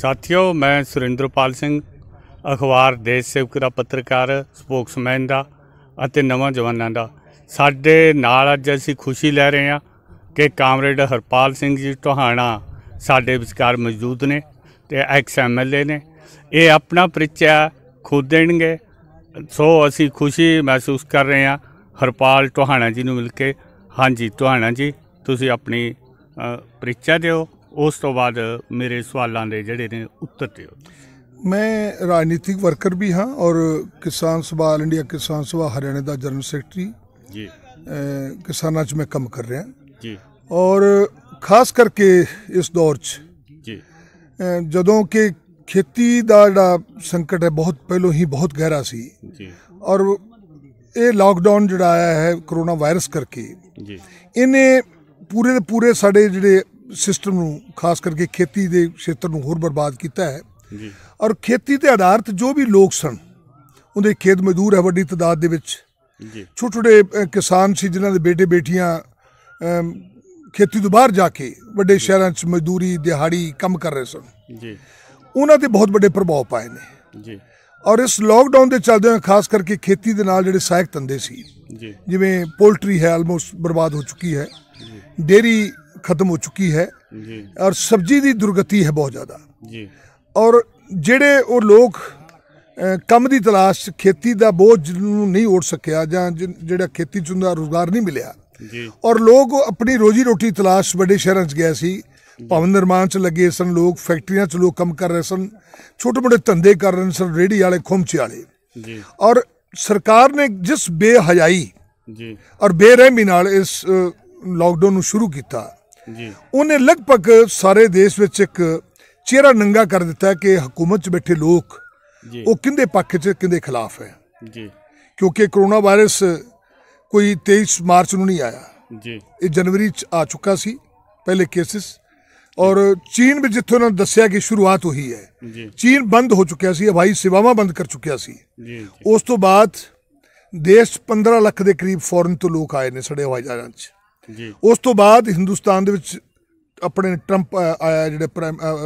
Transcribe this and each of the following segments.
ਸਾਥੀਓ ਮੈਂ ਸੁਰਿੰਦਰਪਾਲ ਸਿੰਘ ਅਖਬਾਰ ਦੇਸ਼ ਸੇਵਕ ਦਾ ਪੱਤਰਕਾਰ ਸਪੋਕਸਮੈਨ ਦਾ ਅਤੇ ਨਵਾਂ ਜਵਾਨਾਂ ਦਾ ਸਾਡੇ ਨਾਲ ਅੱਜ ਅਸੀਂ ਖੁਸ਼ੀ ਲੈ ਰਹੇ ਹਾਂ ਕਿ ਕਾਮਰੇਡ ਹਰਪਾਲ ਸਿੰਘ ਜੀ ਟੋਹਾਣਾ ਸਾਡੇ ਵਿਚਕਾਰ ਮੌਜੂਦ ਨੇ ਤੇ ਐਕਸ ਐਮਐਲਏ ਨੇ ਇਹ ਆਪਣਾ ਪਰਿਚੈ ਖੁਦ ਦੇਣਗੇ ਸੋ ਅਸੀਂ ਖੁਸ਼ੀ ਮਹਿਸੂਸ ਕਰ ਰਹੇ ਹਾਂ ਹਰਪਾਲ ਟੋਹਾਣਾ ਜੀ ਨੂੰ ਮਿਲ ਕੇ ਹਾਂਜੀ ਟੋਹਾਣਾ ਜੀ ਤੁਸੀਂ ਆਪਣੀ ਪਰਿਚੈ ਦਿਓ ਉਸ ਤੋਂ ਬਾਅਦ ਮੇਰੇ ਸਵਾਲਾਂ ਦੇ ਜਿਹੜੇ ਨੇ ਉੱਤਰ ਦਿਓ ਮੈਂ ਰਾਜਨੀਤਿਕ ਵਰਕਰ ਵੀ ਹਾਂ ਔਰ ਕਿਸਾਨ ਸਭਾ ਇੰਡੀਆ ਕਿਸਾਨ ਸਭਾ ਹਰਿਆਣਾ ਦਾ ਜਨਰਲ ਸੈਕਟਰੀ ਜੀ ਕਿਸਾਨਾਂ 'ਚ ਮੈਂ ਕੰਮ ਕਰ ਰਿਹਾ ਜੀ ਔਰ ਖਾਸ ਕਰਕੇ ਇਸ ਦੌਰ 'ਚ ਜੀ ਜਦੋਂ ਕਿ ਖੇਤੀ ਦਾ ਜਿਹੜਾ ਸੰਕਟ ਹੈ ਬਹੁਤ ਪਹਿਲੋਂ ਹੀ ਬਹੁਤ ਗਹਿਰਾ ਸੀ ਜੀ ਔਰ ਇਹ ਲਾਕਡਾਊਨ ਜਿਹੜਾ ਆਇਆ ਹੈ ਕਰੋਨਾ ਵਾਇਰਸ ਕਰਕੇ ਜੀ ਇਹਨੇ ਪੂਰੇ ਦੇ ਪੂਰੇ ਸਾਡੇ ਜਿਹੜੇ ਸਿਸਟਮ ਨੂੰ ਖਾਸ ਕਰਕੇ ਖੇਤੀ ਦੇ ਖੇਤਰ ਨੂੰ ਹੋਰ ਬਰਬਾਦ ਕੀਤਾ ਹੈ ਜੀ ਔਰ ਖੇਤੀ ਤੇ ਆਧਾਰਿਤ ਜੋ ਵੀ ਲੋਕ ਸਨ ਉਹਦੇ ਖੇਤ ਮਜ਼ਦੂਰ ਹੈ ਵੱਡੀ ਤਦਾਦ ਦੇ ਵਿੱਚ ਜੀ ਛੋਟੇ ਛੋਟੇ ਕਿਸਾਨ ਸੀ ਜਿਨ੍ਹਾਂ ਦੇ ਬੇਟੇ ਬੇਟੀਆਂ ਖੇਤੀ ਤੋਂ ਬਾਹਰ ਜਾ ਕੇ ਵੱਡੇ ਸ਼ਹਿਰਾਂ 'ਚ ਮਜ਼ਦੂਰੀ ਦਿਹਾੜੀ ਕੰਮ ਕਰ ਰਹੇ ਸਨ ਜੀ ਉਹਨਾਂ ਤੇ ਬਹੁਤ ਵੱਡੇ ਪ੍ਰਭਾਵ ਪਾਏ ਨੇ ਜੀ ਔਰ ਇਸ ਲਾਕਡਾਊਨ ਦੇ ਚੱਲਦੇ ਹੋਏ ਖਾਸ ਕਰਕੇ ਖੇਤੀ ਦੇ ਨਾਲ ਜਿਹੜੇ ਸਹਾਇਕ ਧੰਦੇ ਸੀ ਜਿਵੇਂ ਪੋਲਟਰੀ ਹੈ ਆਲਮੋਸਟ ਬਰਬਾਦ ਹੋ ਚੁੱਕੀ ਹੈ ਡੇਰੀ ਖਤਮ ਹੋ ਚੁੱਕੀ ਹੈ ਜੀ ਔਰ ਸਬਜ਼ੀ ਦੀ ਦੁਰਗਤੀ ਹੈ ਬਹੁਤ ਜ਼ਿਆਦਾ ਜੀ ਔਰ ਜਿਹੜੇ ਉਹ ਲੋਕ ਕੰਮ ਦੀ ਤਲਾਸ਼ ਖੇਤੀ ਦਾ ਬੋਝ ਨੂੰ ਨਹੀਂ ਓੜ ਸਕਿਆ ਜਾਂ ਜਿਹੜਾ ਖੇਤੀ ਚੋਂ ਦਾ ਰੋਜ਼ਗਾਰ ਨਹੀਂ ਮਿਲਿਆ ਜੀ ਔਰ ਲੋਕ ਆਪਣੀ ਰੋਜੀ ਰੋਟੀ ਤਲਾਸ਼ ਵੱਡੇ ਸ਼ਹਿਰਾਂ 'ਚ ਗਏ ਸੀ ਭਵਨ ਨਿਰਮਾਣ 'ਚ ਲੱਗੇ ਸਨ ਲੋਕ ਫੈਕਟਰੀਆਂ 'ਚ ਲੋਕ ਕੰਮ ਕਰ ਰਹੇ ਸਨ ਛੋਟੇ ਮੋਟੇ ਧੰਦੇ ਕਰ ਰਹੇ ਸਨ ਰੇੜੀ ਵਾਲੇ ਖੁੰਮਚੇ ਵਾਲੇ ਜੀ ਔਰ ਸਰਕਾਰ ਨੇ ਜਿਸ ਬੇਹਯਾਈ ਜੀ ਔਰ ਬੇਰਹਿਮੀ ਨਾਲ ਇਸ ਲਾਕਡਾਊਨ ਨੂੰ ਸ਼ੁਰੂ ਕੀਤਾ ਜੀ ਉਹਨੇ ਲਗਭਗ ਸਾਰੇ ਦੇਸ਼ ਵਿੱਚ ਇੱਕ ਚਿਹਰਾ ਨੰਗਾ ਕਰ ਦਿੱਤਾ ਕਿ ਹਕੂਮਤ 'ਚ ਬੈਠੇ ਲੋਕ ਉਹ ਕਿੰਦੇ ਪੱਖ 'ਚ ਕਿੰਦੇ ਖਿਲਾਫ ਹੈ ਜੀ ਕਿਉਂਕਿ ਕਰੋਨਾ ਵਾਇਰਸ ਕੋਈ 23 ਮਾਰਚ ਨੂੰ ਨਹੀਂ ਆਇਆ ਜੀ ਇਹ ਜਨਵਰੀ 'ਚ ਆ ਚੁੱਕਾ ਸੀ ਪਹਿਲੇ ਕੇਸਿਸ ਔਰ ਚੀਨ ਵਿੱਚ ਜਿੱਥੋਂ ਉਹਨਾਂ ਦੱਸਿਆ ਕਿ ਸ਼ੁਰੂਆਤ ਹੋਈ ਹੈ ਜੀ ਚੀਨ ਬੰਦ ਹੋ ਚੁੱਕਿਆ ਸੀ ਹਵਾਈ ਸੇਵਾਵਾਂ ਬੰਦ ਕਰ ਚੁੱਕਿਆ ਸੀ ਜੀ ਉਸ ਤੋਂ ਬਾਅਦ ਦੇਸ਼ 15 ਲੱਖ ਦੇ ਕਰੀਬ ਫੋਰਨ ਤੋਂ ਲੋਕ ਆਏ ਨੇ ਸੜੇ ਹਵਾਈ ਜਹਾਜ਼ਾਂ 'ਚ ਉਸ ਤੋਂ ਬਾਅਦ ਹਿੰਦੁਸਤਾਨ ਦੇ ਵਿੱਚ ਆਪਣੇ ਟਰੰਪ ਆਇਆ ਜਿਹੜੇ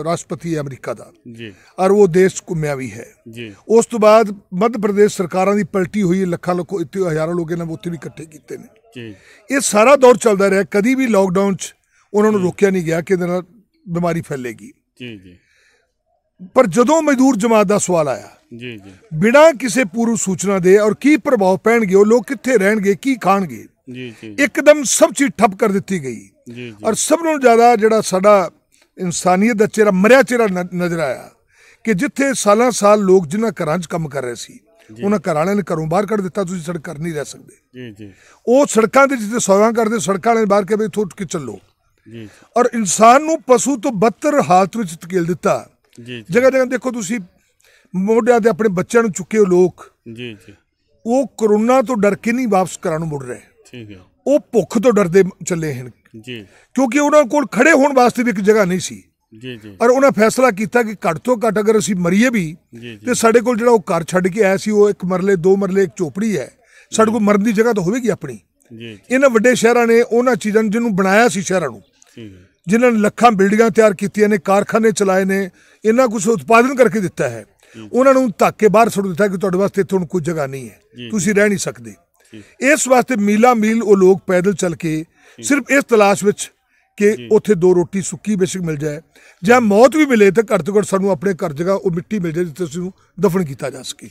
ਰਾਸ਼ਟਰਪਤੀ ਹੈ ਅਮਰੀਕਾ ਦਾ ਜੀ ਔਰ ਉਹ ਦੇਸ਼ ਘੁੰਮਿਆ ਵੀ ਹੈ ਜੀ ਉਸ ਤੋਂ ਬਾਅਦ ਮੱਧ ਪ੍ਰਦੇਸ਼ ਸਰਕਾਰਾਂ ਦੀ ਪਲਟੀ ਹੋਈ ਹੈ ਲੱਖਾਂ ਲੋਕ ਇੱਥੇ ਹਜ਼ਾਰਾਂ ਲੋਕ ਇਹਨਾਂ ਉੱਥੇ ਵੀ ਇਕੱਠੇ ਕੀਤੇ ਨੇ ਜੀ ਇਹ ਸਾਰਾ ਦੌਰ ਚੱਲਦਾ ਰਿਹਾ ਕਦੀ ਵੀ ਲਾਕਡਾਊਨ 'ਚ ਉਹਨਾਂ ਨੂੰ ਰੋਕਿਆ ਨਹੀਂ ਗਿਆ ਕਿ ਇਹਦੇ ਨਾਲ ਬਿਮਾਰੀ ਫੈਲੇਗੀ ਜੀ ਜੀ ਪਰ ਜਦੋਂ ਮਜ਼ਦੂਰ ਜਮਾਤ ਦਾ ਸਵਾਲ ਆਇਆ ਜੀ ਜੀ ਬਿਨਾਂ ਕਿਸੇ ਪੂਰਵ ਸੂਚਨਾ ਦੇ ਔਰ ਕੀ ਪ੍ਰਭਾਵ ਪੈਣਗੇ ਉਹ ਲੋਕ ਕਿੱਥੇ ਰਹਿਣਗੇ ਕੀ ਖਾਣਗੇ ਜੀ ਜੀ ਇੱਕਦਮ ਸਭ ਚੀਜ਼ ਠੱਪ ਕਰ ਦਿੱਤੀ ਗਈ ਜੀ ਜੀ ਔਰ ਸਭ ਨੂੰ ਜ਼ਿਆਦਾ ਜਿਹੜਾ ਸਾਡਾ ਇਨਸਾਨੀਅਤ ਦਾ ਚਿਹਰਾ ਮਰਿਆ ਚਿਹਰਾ ਨਜ਼ਰ ਆਇਆ ਕਿ ਜਿੱਥੇ ਸਾਲਾਂ ਸਾਲ ਲੋਕ ਜਿਨ੍ਹਾਂ ਘਰਾਂ 'ਚ ਕੰਮ ਕਰ ਰਹੇ ਸੀ ਉਹਨਾਂ ਘਰਾਂ ਵਾਲਿਆਂ ਨੇ ਘਰੋਂ ਬਾਹਰ ਕੱਢ ਦਿੱਤਾ ਤੁਸੀਂ ਸੜਕ ਕਰ ਨਹੀਂ ਰਹਿ ਸਕਦੇ ਜੀ ਜੀ ਉਹ ਸੜਕਾਂ ਦੇ ਜਿੱਥੇ ਸੌਗਾਂ ਕਰਦੇ ਸੜਕਾਂ ਵਾਲਿਆਂ ਬਾਹਰ ਕੇ ਵੀ ਥੋੜ ਕੇ ਚੱਲੋ ਜੀ ਔਰ ਇਨਸਾਨ ਨੂੰ ਪਸ਼ੂ ਤੋਂ ਬੱਤਰ ਹਾਲਤ ਵਿੱਚ ਧਕੇਲ ਦਿੱਤਾ ਜੀ ਜਗ੍ਹਾ ਜਗ੍ਹਾ ਦੇਖੋ ਤੁਸੀਂ ਮੋਢਿਆਂ ਦੇ ਆਪਣੇ ਬੱਚਿਆਂ ਨੂੰ ਚੁੱਕੇ ਲੋਕ ਜੀ ਜੀ ਉਹ ਕਰੋਨਾ ਤੋਂ ਡਰ ਕੇ ਨਹੀਂ ਵਾਪਸ ਘਰਾਂ ਨੂੰ ਮੁੜ ਰਹੇ ਠੀਕ ਹੈ ਉਹ ਭੁੱਖ ਤੋਂ ਡਰਦੇ ਚੱਲੇ ਹਨ ਜੀ ਕਿਉਂਕਿ ਉਹਨਾਂ ਕੋਲ ਖੜੇ ਹੋਣ ਵਾਸਤੇ ਵੀ ਇੱਕ ਜਗ੍ਹਾ ਨਹੀਂ ਸੀ ਜੀ ਜੀ ਪਰ ਉਹਨਾਂ ਫੈਸਲਾ ਕੀਤਾ ਕਿ ਘੱਟ ਤੋਂ ਘੱਟ ਅਗਰ ਅਸੀਂ ਮਰੀਏ ਵੀ ਤੇ ਸਾਡੇ ਕੋਲ ਜਿਹੜਾ ਉਹ ਘਰ ਛੱਡ ਕੇ ਆਇਆ ਸੀ ਉਹ ਇੱਕ ਮਰਲੇ ਦੋ ਮਰਲੇ ਇੱਕ ਝੋਪੜੀ ਹੈ ਸਾਡੇ ਕੋਲ ਮਰਨ ਦੀ ਜਗ੍ਹਾ ਤਾਂ ਹੋਵੇਗੀ ਆਪਣੀ ਜੀ ਇਹਨਾਂ ਵੱਡੇ ਸ਼ਹਿਰਾਂ ਨੇ ਉਹਨਾਂ ਚੀਜ਼ਾਂ ਜਿਹਨੂੰ ਬਣਾਇਆ ਸੀ ਸ਼ਹਿਰਾਂ ਨੂੰ ਜਿਨ੍ਹਾਂ ਨੇ ਲੱਖਾਂ ਬਿਲਡਿੰਗਾਂ ਤਿਆਰ ਕੀਤੀਆਂ ਨੇ ਕਾਰਖਾਨੇ ਚਲਾਏ ਨੇ ਇਹਨਾਂ ਕੁਝ ਉਤਪਾਦਨ ਕਰਕੇ ਦਿੱਤਾ ਹੈ ਉਹਨਾਂ ਨੂੰ ਧੱਕੇ ਬਾਹਰ ਛੱਡ ਦਿੱਤਾ ਕਿ ਤੁਹਾਡੇ ਵਾਸਤੇ ਇੱਥੇ ਹੁਣ ਕੋਈ ਜਗ੍ਹਾ ਨਹੀਂ ਹੈ ਤੁਸੀਂ ਰਹਿ ਨਹੀਂ ਸਕਦੇ ਇਸ ਵਾਸਤੇ ਮੀਲਾ ਮੀਲ ਉਹ ਲੋਕ ਪੈਦਲ ਚੱਲ ਕੇ ਸਿਰਫ ਇਸ ਤਲਾਸ਼ ਵਿੱਚ ਕਿ ਉੱਥੇ ਦੋ ਰੋਟੀ ਸੁੱਕੀ ਬੇਸ਼ੱਕ ਮਿਲ ਜਾਏ ਜਾਂ ਮੌਤ ਵੀ ਮਿਲੇ ਤਾਂ ਘੱਟ ਤੋਂ ਘੱਟ ਸਾਨੂੰ ਆਪਣੇ ਘਰ ਜਗ੍ਹਾ ਉਹ ਮਿੱਟੀ ਮਿਲ ਜਾਏ ਜਿੱਥੇ ਸਾਨੂੰ ਦਫਨ ਕੀਤਾ ਜਾ ਸਕੇ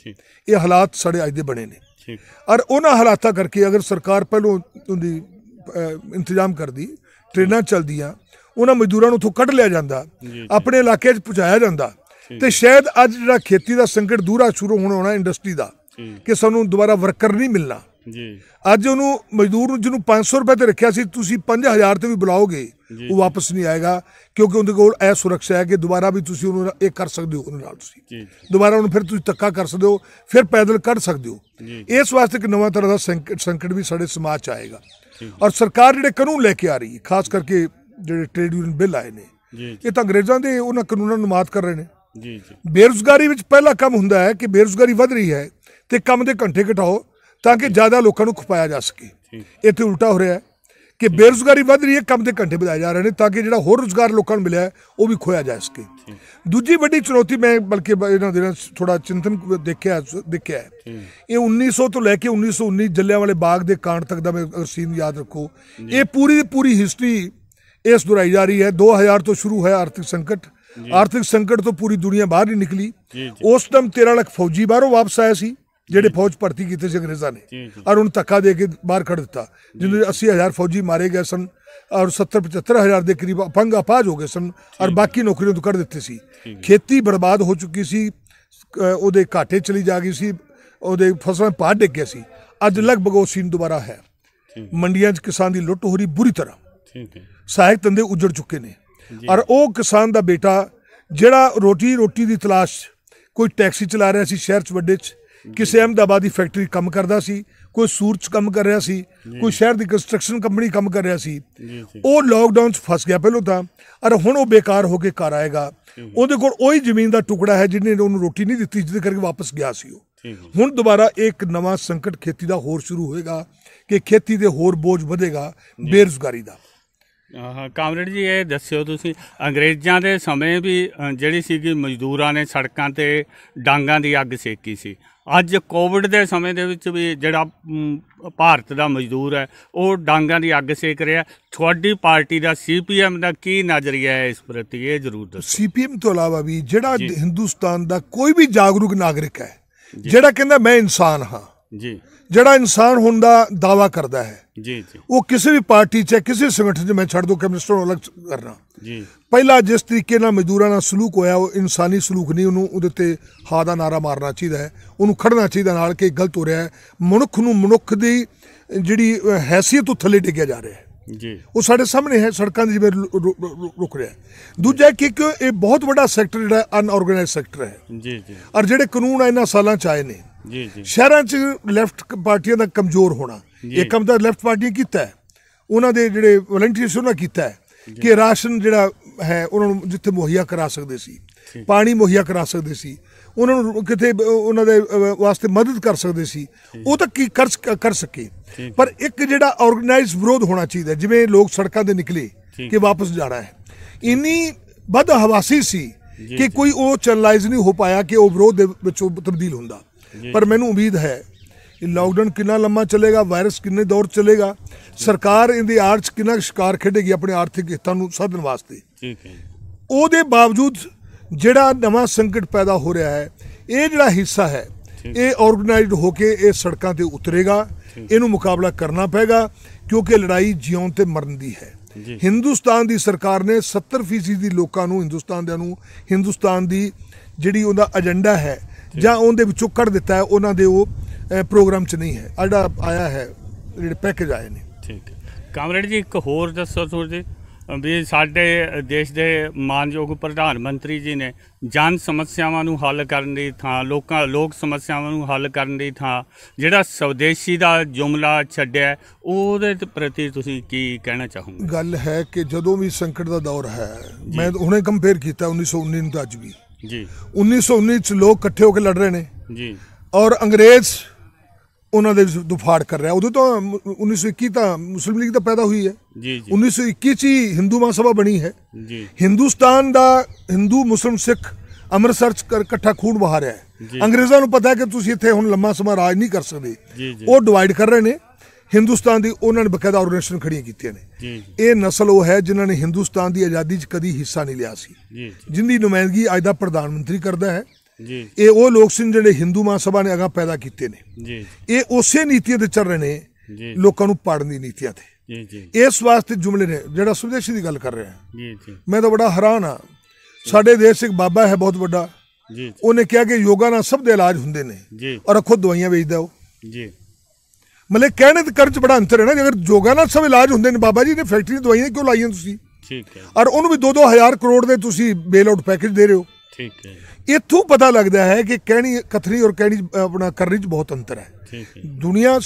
ਇਹ ਹਾਲਾਤ ਸਾਡੇ ਅੱਜ ਦੇ ਬਣੇ ਨੇ ਔਰ ਉਹਨਾਂ ਹਾਲਾਤਾਂ ਕਰਕੇ ਅਗਰ ਸਰਕਾਰ ਪਹਿਲੋਂ ਉਹਦੀ ਇੰਤਜ਼ਾਮ ਕਰਦੀ ਟ੍ਰੇਨਾਂ ਚੱਲਦੀਆਂ ਉਹਨਾਂ ਮਜ਼ਦੂਰਾਂ ਨੂੰ ਉਥੋਂ ਕੱਢ ਲਿਆ ਜਾਂਦਾ ਆਪਣੇ ਇਲਾਕੇ 'ਚ ਪਹੁੰਚਾਇਆ ਜਾਂਦਾ ਤੇ ਸ਼ਾਇਦ ਅੱਜ ਜਿਹੜਾ ਖੇਤੀ ਦਾ ਸੰਕਟ ਦੂਰਾ ਸ਼ੁਰੂ ਹੋਣਾ ਹੋਣਾ ਇੰਡਸਟਰੀ ਦਾ ਕਿ ਸਾਨੂੰ ਦੁਬਾਰਾ ਵਰਕਰ ਨਹੀਂ ਮਿਲਣਾ ਜੀ ਅੱਜ ਉਹਨੂੰ ਮਜ਼ਦੂਰ ਨੂੰ ਜਿਹਨੂੰ 500 ਰੁਪਏ ਤੇ ਰੱਖਿਆ ਸੀ ਤੁਸੀਂ 5000 ਤੇ ਵੀ ਬੁਲਾਓਗੇ ਉਹ ਵਾਪਸ ਨਹੀਂ ਆਏਗਾ ਕਿਉਂਕਿ ਉਹਦੇ ਕੋਲ ਐ ਸੁਰੱਖਿਆ ਹੈ ਕਿ ਦੁਬਾਰਾ ਵੀ ਤੁਸੀਂ ਉਹਨੂੰ ਇਹ ਕਰ ਸਕਦੇ ਹੋ ਉਹਨਾਂ ਨਾਲ ਤੁਸੀਂ ਦੁਬਾਰਾ ਉਹਨੂੰ ਫਿਰ ਤੁਸੀਂ ਤੱਕਾ ਕਰ ਸਕਦੇ ਹੋ ਫਿਰ ਪੈਦਲ ਕੱਢ ਸਕਦੇ ਹੋ ਇਸ ਵਾਸਤੇ ਇੱਕ ਨਵਾਂ ਤਰ੍ਹਾਂ ਦਾ ਸੰਕਟ ਵੀ ਸਾਡੇ ਸਮਾਜ 'ਚ ਆਏਗਾ ਔਰ ਸਰਕਾਰ ਜਿਹੜੇ ਕਾਨੂੰਨ ਲੈ ਕੇ ਆ ਰਹੀ ਹੈ ਖਾਸ ਕਰਕੇ ਜਿਹੜੇ ਟ੍ਰੇਡ ਯੂਨੀਅਨ ਬਿੱਲ ਆਏ ਨੇ ਇਹ ਤਾਂ ਅੰਗਰੇਜ਼ਾਂ ਦੇ ਉਹਨਾਂ ਕਾਨੂੰਨਾਂ ਨੂੰ ਮਾਤ ਕਰ ਰਹੇ ਨੇ ਜੀ ਜੀ ਬੇਰੋਜ਼ਗਾਰੀ ਵਿੱਚ ਪਹਿਲਾ ਕੰਮ ਹੁੰਦਾ ਹੈ ਕਿ ਬੇਰੋਜ਼ਗਾਰੀ ਵੱਧ ਰਹੀ ਹੈ ਤੇ ਕੰਮ ਦੇ ਘੰਟੇ ਘਟਾਓ ਤਾਂ ਕਿ ਜ਼ਿਆਦਾ ਲੋਕਾਂ ਨੂੰ ਖਪਾਇਆ ਜਾ ਸਕੇ ਇੱਥੇ ਉਲਟਾ ਹੋ ਰਿਹਾ ਹੈ ਕਿ ਬੇਰੁਜ਼ਗਾਰੀ ਵੱਧ ਰਹੀ ਹੈ ਕੰਮ ਦੇ ਘੰਟੇ ਵਧਾਏ ਜਾ ਰਹੇ ਨੇ ਤਾਂ ਕਿ ਜਿਹੜਾ ਹੋਰ ਰੁਜ਼ਗਾਰ ਲੋਕਾਂ ਨੂੰ ਮਿਲਿਆ ਉਹ ਵੀ ਖੋਇਆ ਜਾ ਸਕੇ ਦੂਜੀ ਵੱਡੀ ਚੁਣੌਤੀ ਮੈਂ ਬਲਕਿ ਇਹਨਾਂ ਦੇ ਥੋੜਾ ਚਿੰਤਨ ਦੇਖਿਆ ਦੇਖਿਆ ਇਹ 1900 ਤੋਂ ਲੈ ਕੇ 1919 ਜੱਲਿਆਂ ਵਾਲੇ ਬਾਗ ਦੇ ਕਾਂਡ ਤੱਕ ਦਾ ਮੈਂ ਸੀਨ ਯਾਦ ਰੱਖੋ ਇਹ ਪੂਰੀ ਪੂਰੀ ਹਿਸਟਰੀ ਇਸ ਦੁਰਾਈ ਜਾ ਰਹੀ ਹੈ 2000 ਤੋਂ ਸ਼ੁਰੂ ਹੋਇਆ ਆਰਥਿਕ ਸੰਕਟ ਆਰਥਿਕ ਸੰਕਟ ਤੋਂ ਪੂਰੀ ਦੁਨੀਆ ਬਾਹਰ ਨਹੀਂ ਨਿਕਲੀ ਉਸ ਟਾਈਮ 13 ਲੱਖ ਫੌਜੀ ਬਾਹਰੋਂ ਵਾਪਸ ਆਏ ਸੀ ਜਿਹੜੇ ਫੌਜ ਭਰਤੀ ਕੀਤੇ ਸੀ ਅੰਗਰੇਜ਼ਾਂ ਨੇ ਔਰ ਉਹਨੂੰ ਧੱਕਾ ਦੇ ਕੇ ਬਾਹਰ ਕੱਢ ਦਿੱਤਾ ਜਿੰਨੇ 80000 ਫੌਜੀ ਮਾਰੇ ਗਏ ਸਨ ਔਰ 70 75000 ਦੇ ਕਰੀਬ ਅਪੰਗ ਆਪਾਜ ਹੋ ਗਏ ਸਨ ਔਰ ਬਾਕੀ ਨੌਕਰੀਆਂ ਤੋਂ ਕੱਢ ਦਿੱਤੇ ਸੀ ਖੇਤੀ ਬਰਬਾਦ ਹੋ ਚੁੱਕੀ ਸੀ ਉਹਦੇ ਘਾਟੇ ਚਲੀ ਜਾ ਗਈ ਸੀ ਉਹਦੇ ਫਸਲਾਂ ਪਾੜ ਡਿੱਗ ਗਏ ਸੀ ਅੱਜ ਲਗਭਗ ਉਹ ਸੀਨ ਦੁਬਾਰਾ ਹੈ ਮੰਡੀਆਂ 'ਚ ਕਿਸਾਨ ਦੀ ਲੁੱਟ ਹੋ ਰਹੀ ਬੁਰੀ ਤਰ੍ਹਾਂ ਠੀਕ ਹੈ ਸਹਾਇਕ ਤੰਦੇ ਉਜੜ ਚੁੱਕੇ ਨੇ ਔਰ ਉਹ ਕਿਸਾਨ ਦਾ ਬੇਟਾ ਜਿਹੜਾ ਰੋਟੀ ਰੋਟੀ ਦੀ ਤਲਾਸ਼ ਕੋਈ ਟੈਕਸੀ ਚਲਾ ਰਿਹਾ ਸੀ ਸ਼ਹਿਰ 'ਚ ਵੱਡੇ 'ਚ ਕਿਸੇ ਦੀ ਫੈਕਟਰੀ ਕੰਮ ਕਰਦਾ ਸੀ ਕੋਈ ਸੂਰਤ ਕੰਮ ਕਰ ਰਿਹਾ ਸੀ ਕੋਈ ਸ਼ਹਿਰ ਦੀ ਕੰਸਟਰਕਸ਼ਨ ਕੰਪਨੀ ਕੰਮ ਕਰ ਰਿਹਾ ਸੀ ਉਹ ਲਾਕਡਾਊਨ 'ਚ ਫਸ ਗਿਆ ਪਹਿਲੋਂ ਤਾਂ ਅਰ ਹੁਣ ਉਹ ਬੇਕਾਰ ਹੋ ਕੇ ਘਰ ਆਏਗਾ ਉਹਦੇ ਕੋਲ ਉਹੀ ਜ਼ਮੀਨ ਦਾ ਟੁਕੜਾ ਹੈ ਜਿਹਨੇ ਉਹਨੂੰ ਰੋਟੀ ਨਹੀਂ ਦਿੱਤੀ ਜਿਹਦੇ ਕਰਕੇ ਵਾਪਸ ਗਿਆ ਸੀ ਉਹ ਹੁਣ ਦੁਬਾਰਾ ਇੱਕ ਨਵਾਂ ਸੰਕਟ ਖੇਤੀ ਦਾ ਹੋਰ ਸ਼ੁਰੂ ਹੋਏਗਾ ਕਿ ਖੇਤੀ ਦੇ ਹੋਰ ਬੋਝ ਵਧੇਗਾ ਬੇਰੁਜ਼ਗਾਰੀ ਦਾ ਹਾਂ ਕਾਮਰੇਡ ਜੀ ਇਹ ਦੱਸਿਓ ਤੁਸੀਂ ਅੰਗਰੇਜ਼ਾਂ ਦੇ ਸਮੇਂ ਵੀ ਜਿਹੜੀ ਸੀਗੀ ਮਜ਼ਦੂਰਾਂ ਨੇ ਸੜਕਾਂ ਤੇ ਡਾਂਗਾਂ ਦੀ ਅੱਗ ਸੇਕੀ ਸੀ ਅੱਜ ਕੋਵਿਡ ਦੇ ਸਮੇਂ ਦੇ ਵਿੱਚ ਵੀ ਜਿਹੜਾ ਭਾਰਤ ਦਾ ਮਜ਼ਦੂਰ ਹੈ ਉਹ ਡਾਂਗਾਂ ਦੀ ਅੱਗ ਸੇਕ ਰਿਹਾ ਤੁਹਾਡੀ ਪਾਰਟੀ ਦਾ ਸੀਪੀਐਮ ਦਾ ਕੀ ਨਜ਼ਰੀਆ ਹੈ ਇਸ ਪ੍ਰਤੀ ਇਹ ਜ਼ਰੂਰ ਦੱਸੋ ਸੀਪੀਐਮ ਤੋਂ ਇਲਾਵਾ ਵੀ ਜਿਹੜਾ ਹਿੰਦੁਸਤਾਨ ਦਾ ਕੋਈ ਵੀ ਜਾਗਰੂਕ ਨਾਗਰਿਕ ਹੈ ਜਿਹੜਾ ਕਹਿੰਦਾ ਮੈਂ ਇਨਸਾਨ ਹਾਂ ਜੀ ਜਿਹੜਾ ਇਨਸਾਨ ਹੁੰਦਾ ਦਾ ਦਾਵਾ ਕਰਦਾ ਹੈ ਜੀ ਜੀ ਉਹ ਕਿਸੇ ਵੀ ਪਾਰਟੀ 'ਚ ਕਿਸੇ ਸੰਗਠਨ 'ਚ ਮੈਂ ਛੱਡ ਦੋ ਕਮਿਊਨਿਸਟਾਂ ਨੂੰ ਅਲੱਗ ਕਰਨਾ ਜੀ ਪਹਿਲਾ ਜਿਸ ਤਰੀਕੇ ਨਾਲ ਮਜ਼ਦੂਰਾਂ ਨਾਲ ਸਲੂਕ ਹੋਇਆ ਉਹ ਇਨਸਾਨੀ ਸਲੂਕ ਨਹੀਂ ਉਹਨੂੰ ਉਹਦੇ ਤੇ ਹਾ ਦਾ ਨਾਰਾ ਮਾਰਨਾ ਚਾਹੀਦਾ ਹੈ ਉਹਨੂੰ ਖੜਨਾ ਚਾਹੀਦਾ ਨਾਲ ਕਿ ਗਲਤ ਹੋ ਰਿਹਾ ਹੈ ਮਨੁੱਖ ਨੂੰ ਮਨੁੱਖ ਦੀ ਜਿਹੜੀ ਹੈਸੀਅਤ ਉੱਥੇ ਲੈ ਡਿੱਗਿਆ ਜਾ ਰਿਹਾ ਹੈ ਜੀ ਉਹ ਸਾਡੇ ਸਾਹਮਣੇ ਹੈ ਸੜਕਾਂ ਦੀ ਜਿਵੇਂ ਰੁਕ ਰਿਹਾ ਦੂਜਾ ਕਿ ਕਿ ਇਹ ਬਹੁਤ ਵੱਡਾ ਸੈਕਟਰ ਜਿਹੜਾ ਅਨਆਰਗੇਨਾਈਜ਼ ਸੈਕਟਰ ਹੈ ਜੀ ਜੀ ਔਰ ਜਿਹੜੇ ਕਾਨੂੰਨ ਆ ਇਹਨਾਂ ਸਾਲਾਂ ਚ ਆਏ ਨੇ ਜੀ ਜੀ ਸ਼ਹਿਰਾਂ ਚ ਲੈਫਟ ਪਾਰਟੀਆਂ ਦਾ ਕਮਜ਼ੋਰ ਹੋਣਾ ਇਹ ਕੰਮ ਤਾਂ ਲੈਫਟ ਪਾਰਟੀਆਂ ਕੀਤਾ ਹੈ ਉਹਨਾਂ ਦੇ ਜਿਹੜੇ ਵਲੰਟੀਅਰਸ ਉਹਨਾਂ ਕੀਤਾ ਹੈ ਕਿ ਰਾਸ਼ਨ ਜਿਹੜਾ ਹੈ ਉਹਨਾਂ ਨੂੰ ਜਿੱਥੇ ਮੁਹੱਈਆ ਕਰਾ ਸਕਦੇ ਸੀ ਪਾਣੀ ਮੁਹੱਈਆ ਕਰਾ ਸਕਦੇ ਸੀ ਉਹਨਾਂ ਨੂੰ ਕਿਤੇ ਉਹਨਾਂ ਦੇ ਵਾਸਤੇ ਮਦਦ ਕਰ ਸਕਦੇ ਸੀ ਉਹ ਤਾਂ ਕੀ ਕਰ ਕਰ ਸਕੇ ਪਰ ਇੱਕ ਜਿਹੜਾ ਆਰਗੇਨਾਈਜ਼ ਵਿਰੋਧ ਹੋਣਾ ਚਾਹੀਦਾ ਜਿਵੇਂ ਲੋਕ ਸੜਕਾਂ ਦੇ ਨਿਕਲੇ ਕਿ ਵਾਪਸ ਜਾਣਾ ਹੈ ਇੰਨੀ ਬਦ ਹਵਾਸੀ ਸੀ ਕਿ ਕੋਈ ਉਹ ਚੈਨਲਾਈਜ਼ ਨਹੀਂ ਹੋ ਪਾਇਆ ਕਿ ਉਹ ਵਿਰੋਧ ਦੇ ਵਿੱਚ ਤਬਦੀਲ ਹੁੰਦਾ ਪਰ ਮੈਨੂੰ ਉਮੀਦ ਹੈ ਇਹ ਲਾਕਡਾਊਨ ਕਿੰਨਾ ਲੰਮਾ ਚੱਲੇਗਾ ਵਾਇਰਸ ਕਿੰਨੇ ਦੌਰ ਚੱਲੇਗਾ ਸਰਕਾਰ ਇਹਦੇ ਆਰਥਿਕ ਕਿੰਨਾ ਸ਼ਿਕਾਰ ਖੇਡੇਗੀ ਆਪਣੇ ਆਰਥਿਕ ਹਿੱਤਾਂ ਨੂੰ ਸਾਧਨ ਵਾਸਤੇ ਠੀਕ ਹੈ ਉਹਦੇ ਬਾਵਜੂਦ ਜਿਹੜਾ ਨਵਾਂ ਸੰਕਟ ਪੈਦਾ ਹੋ ਰਿਹਾ ਹੈ ਇਹ ਜਿਹੜਾ ਹਿੱਸਾ ਹੈ ਇਹ ਆਰਗੇਨਾਈਜ਼ਡ ਹੋ ਕੇ ਇਹ ਸੜਕਾਂ ਤੇ ਉਤਰੇਗਾ ਇਹਨੂੰ ਮੁਕਾਬਲਾ ਕਰਨਾ ਪੈਗਾ ਕਿਉਂਕਿ ਲੜਾਈ ਜਿਉਣ ਤੇ ਮਰਨ ਦੀ ਹੈ ਹਿੰਦੁਸਤਾਨ ਦੀ ਸਰਕਾਰ ਨੇ 70% ਦੀ ਲੋਕਾਂ ਨੂੰ ਹਿੰਦੁਸਤਾਨ ਦੇ ਨੂੰ ਹਿੰਦੁਸਤਾਨ ਦੀ ਜਿਹੜੀ ਉਹਦਾ ਏਜੰਡਾ ਹੈ ਜਾਂ ਉਹਦੇ ਵਿੱਚੋਂ ਕੱਢ ਦਿੱਤਾ ਹੈ ਉਹਨਾਂ ਦੇ ਉਹ ਪ੍ਰੋਗਰਾਮ 'ਚ ਨਹੀਂ ਹੈ ਅੜਾ ਆਇਆ ਹੈ ਜਿਹੜੇ ਪੈਕੇਜ ਆਏ ਨੇ ਠੀਕ ਹੈ ਕਾਮਰੇਡ ਜੀ ਇੱਕ ਹੋਰ ਦੱਸੋ ਜੀ ਵੀ ਸਾਡੇ ਦੇਸ਼ ਦੇ ਮਾਨਯੋਗ ਪ੍ਰਧਾਨ ਮੰਤਰੀ ਜੀ ਨੇ ਜਨ ਸਮੱਸਿਆਵਾਂ ਨੂੰ ਹੱਲ ਕਰਨ ਦੀ ਥਾਂ ਲੋਕਾਂ ਲੋਕ ਸਮੱਸਿਆਵਾਂ ਨੂੰ ਹੱਲ ਕਰਨ ਦੀ ਥਾਂ ਜਿਹੜਾ ਸਵਦੇਸ਼ੀ ਦਾ ਜੁਮਲਾ ਛੱਡਿਆ ਉਹਦੇ ਪ੍ਰਤੀ ਤੁਸੀਂ ਕੀ ਕਹਿਣਾ ਚਾਹੋਗੇ ਗੱਲ ਹੈ ਕਿ ਜਦੋਂ ਵੀ ਸੰਕਟ ਦਾ ਦੌਰ ਹੈ ਮੈਂ ਹੁਣੇ ਕੰਪੇਅਰ ਕੀਤਾ 1919 ਨੂੰ ਅੱਜ ਵੀ ਜੀ 1919 ਚ ਲੋਕ ਇਕੱਠੇ ਹੋ ਕੇ ਲੜ ਰਹੇ ਨੇ ਜੀ ਔਰ ਅੰਗਰੇਜ਼ ਉਹਨਾਂ ਦੇ ਦੁਫਾੜ ਕਰ ਰਿਹਾ ਉਦੋਂ ਤਾਂ 1921 ਤਾਂ ਮੁਸਲਿਮ ਲੀਗ ਤਾਂ ਪੈਦਾ ਹੋਈ ਹੈ ਜੀ ਜੀ 1921 ਚ ਹੀ ਹਿੰਦੂ ਮਹਾਸਭਾ ਬਣੀ ਹੈ ਜੀ ਹਿੰਦੁਸਤਾਨ ਦਾ ਹਿੰਦੂ ਮੁਸਲਮ ਸਿੱਖ ਅੰਮ੍ਰਿਤਸਰ ਚ ਇਕੱਠਾ ਖੂਨ ਵਹਾ ਰਿਹਾ ਹੈ ਅੰਗਰੇਜ਼ਾਂ ਨੂੰ ਪਤਾ ਹੈ ਕਿ ਤੁਸੀਂ ਇੱਥੇ ਹੁਣ ਲੰਮਾ ਸਮਾਂ ਰਾਜ ਨਹੀਂ ਕਰ ਸਕਦੇ ਉਹ ਡਿਵਾਈਡ ਕਰ ਰਹੇ ਨੇ ਹਿੰਦੁਸਤਾਨ ਦੀ ਉਹਨਾਂ ਨੇ ਬਕਾਇਦਾ ਆਰਗੇਨਾਈਜੇਸ਼ਨ ਖੜੀਆਂ ਕੀਤੀਆਂ ਨੇ ਇਹ ਨਸਲ ਉਹ ਹੈ ਜਿਨ੍ਹਾਂ ਨੇ ਹਿੰਦੁਸਤਾਨ ਦੀ ਆਜ਼ਾਦੀ 'ਚ ਕਦੀ ਹਿੱਸਾ ਨਹੀਂ ਲਿਆ ਸੀ ਜਿੰਦੀ ਨੁਮਾਇੰਦਗੀ ਅੱਜ ਦਾ ਪ੍ਰਧਾਨ ਮੰਤਰੀ ਕਰਦਾ ਹੈ ਜੀ ਇਹ ਉਹ ਲੋਕ ਸਨ ਜਿਹੜੇ ਹਿੰਦੂ ਮਹਾਸਭਾ ਨੇ ਅਗਾ ਪੈਦਾ ਕੀਤੇ ਨੇ ਜੀ ਇਹ ਉਸੇ ਨੀਤੀ ਤੇ ਚੱਲ ਰਹੇ ਨੇ ਲੋਕਾਂ ਨੂੰ ਪਾੜਨ ਦੀ ਨੀਤੀਆਂ ਤੇ ਜੀ ਜੀ ਇਸ ਵਾਸਤੇ ਜੁਮਲੇ ਨੇ ਜਿਹੜਾ ਸੁਦੇਸ਼ੀ ਦੀ ਗੱਲ ਕਰ ਰਿਹਾ ਜੀ ਜੀ ਮੈਂ ਤਾਂ ਬੜਾ ਹੈਰਾਨ ਆ ਸਾਡੇ ਦੇਸ਼ ਇੱਕ ਬਾਬਾ ਹੈ ਬਹੁਤ ਵੱਡਾ ਜੀ ਉਹਨੇ ਕਿਹਾ ਕਿ ਯੋਗਾ ਨਾਲ ਸਭ ਦੇ ਇਲਾਜ ਹੁੰਦੇ ਨੇ ਜੀ ਔਰ ਖੁਦ ਦਵਾਈਆਂ ਵੇਚਦਾ ਉਹ ਜੀ ਮਤਲਬ ਕਹਿਣੇ ਤੇ ਕਰਜ ਬੜਾ ਅੰਤਰ ਹੈ ਨਾ ਜੇਕਰ ਯੋਗਾ ਨਾਲ ਸਭ ਇਲਾਜ ਹੁੰਦੇ ਨੇ ਬਾਬਾ ਜੀ ਨੇ ਫੈਕਟਰੀ ਦਵਾਈਆਂ ਕਿਉਂ ਲਾਈਆਂ ਤੁਸੀਂ ਠੀਕ ਹੈ ਔਰ ਉਹਨੂੰ ਵੀ 2-2000 ਕਰੋੜ ਦੇ ਤੁਸੀਂ ਬੇਲ ਆਊਟ ਪੈਕੇਜ ਦੇ ਰਹੇ ਹੋ ਠੀਕ ਹੈ ਇੱਥੋਂ ਪਤਾ ਲੱਗਦਾ ਹੈ ਕਿ ਕਹਿਣੀ ਕਥਨੀ ਔਰ ਕਹਿਣੀ ਆਪਣਾ ਕਰਨੀ 'ਚ ਬਹੁਤ ਅੰਤਰ ਹੈ ਠੀਕ ਹੈ ਦੁਨੀਆ